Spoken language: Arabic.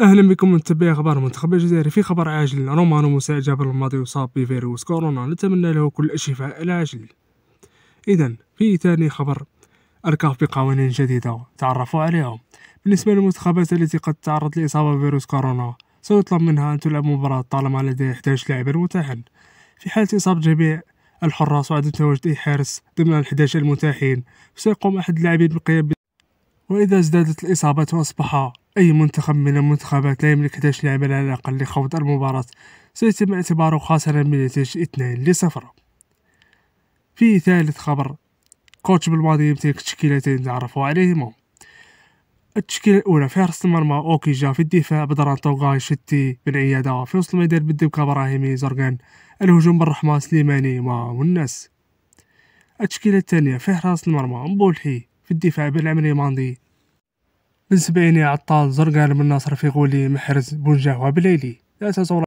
اهلا بكم متابعي اخبار المنتخب الجزائري في خبر عاجل رومانو موسى جابر الماضي يصاب بفيروس كورونا نتمنى له كل الشفاء العاجل اذا في ثاني خبر الكاف بقوانين جديدة تعرفوا عليها بالنسبة للمنتخبات التي قد تعرضت لإصابة بفيروس كورونا سيطلب منها أن تلعب مباراة طالما لديها 11 لاعبا متاحا في حالة إصابة جميع الحراس وعدم تواجد أي حارس ضمن ال 11 المتاحين سيقوم أحد اللاعبين بالقيام وإذا ازدادت الإصابات وأصبح أي منتخب من المنتخبات لا يملك 11 لاعبا على الأقل لخوض المباراة سيتم اعتباره خاسرا بنتيجة 2 لصفر في ثالث خبر كوتش بالماضي يمتلك تشكيلتين تعرفوا عليهما التشكيلة الأولى في حرس المرمى أوكي جا في الدفاع بدران طوغاي شتي بن عيادة في وسط الميدان بالدبكة براهيمي زرقان الهجوم بالرحمة سليماني مع الناس التشكيلة الثانية في حراس المرمى مبولحي في الدفاع بالعمري ماندي من سبعيني عطال زرقان بن ناصر في غولي محرز بونجاه وبليلي لا تزور